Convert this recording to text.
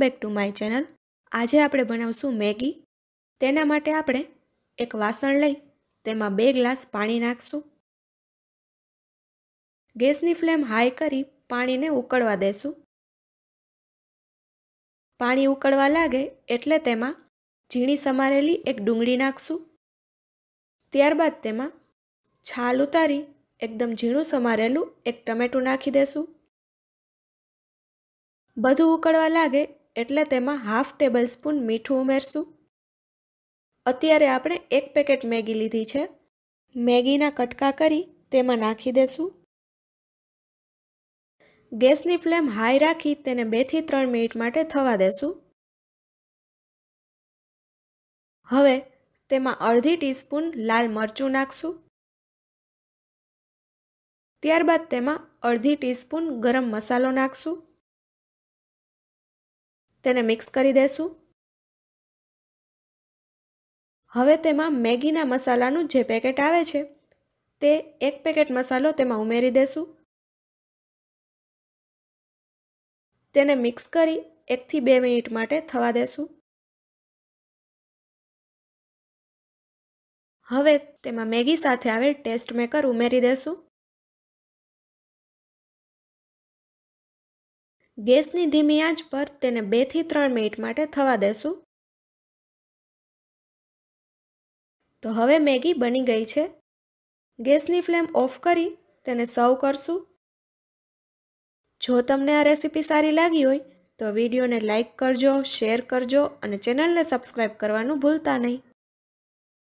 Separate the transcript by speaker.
Speaker 1: welcome back to my channel આજે આપણે બનાવશું મેગી તેના માટે આપણે એક વાસણ લઈ તેમાં બે ગ્લાસ પાણી નાખશું ગેસની ફ્લેમ હાઈ કરી પાણીને ઉકળવા દેશું પાણી ઉકળવા લાગે એટલે તેમાં ઝીણી સમારેલી એક ડુંગળી નાખશું ત્યારબાદ તેમાં છાલ ઉતારી એકદમ ઝીણું સમારેલું એક ટમેટું નાખી દેશું બધું ઉકળવા લાગે એટલે તેમાં હાફ ટેબલ સ્પૂન મીઠું ઉમેરશું અત્યારે આપણે એક પેકેટ મેગી લીધી છે મેગીના કટકા કરી તેમાં નાખી દેશું
Speaker 2: ગેસની ફ્લેમ હાઈ રાખી તેને બેથી ત્રણ મિનિટ માટે થવા દેશું હવે તેમાં અડધી ટીસ્પૂન લાલ મરચું નાખશું ત્યારબાદ તેમાં અડધી ટીસ્પૂન ગરમ મસાલો નાખશું તેને મિક્સ કરી દેશું
Speaker 1: હવે તેમાં મેગીના મસાલાનું જે પેકેટ આવે છે તે એક પેકેટ મસાલો તેમાં
Speaker 2: ઉમેરી દેશું તેને મિક્સ કરી એકથી બે મિનિટ માટે થવા દેશું હવે તેમાં મેગી સાથે આવેલ ટેસ્ટ મેકર ઉમેરી દેશું ગેસની ધીમી આંચ પર તેને બેથી ત્રણ મિનિટ માટે થવા દેશું
Speaker 1: તો હવે મેગી બની ગઈ છે ગેસની ફ્લેમ ઓફ કરી તેને સર્વ કરશું જો તમને આ રેસીપી સારી લાગી હોય તો
Speaker 2: વિડીયોને લાઇક કરજો શેર કરજો અને ચેનલને સબસ્ક્રાઈબ કરવાનું ભૂલતા નહીં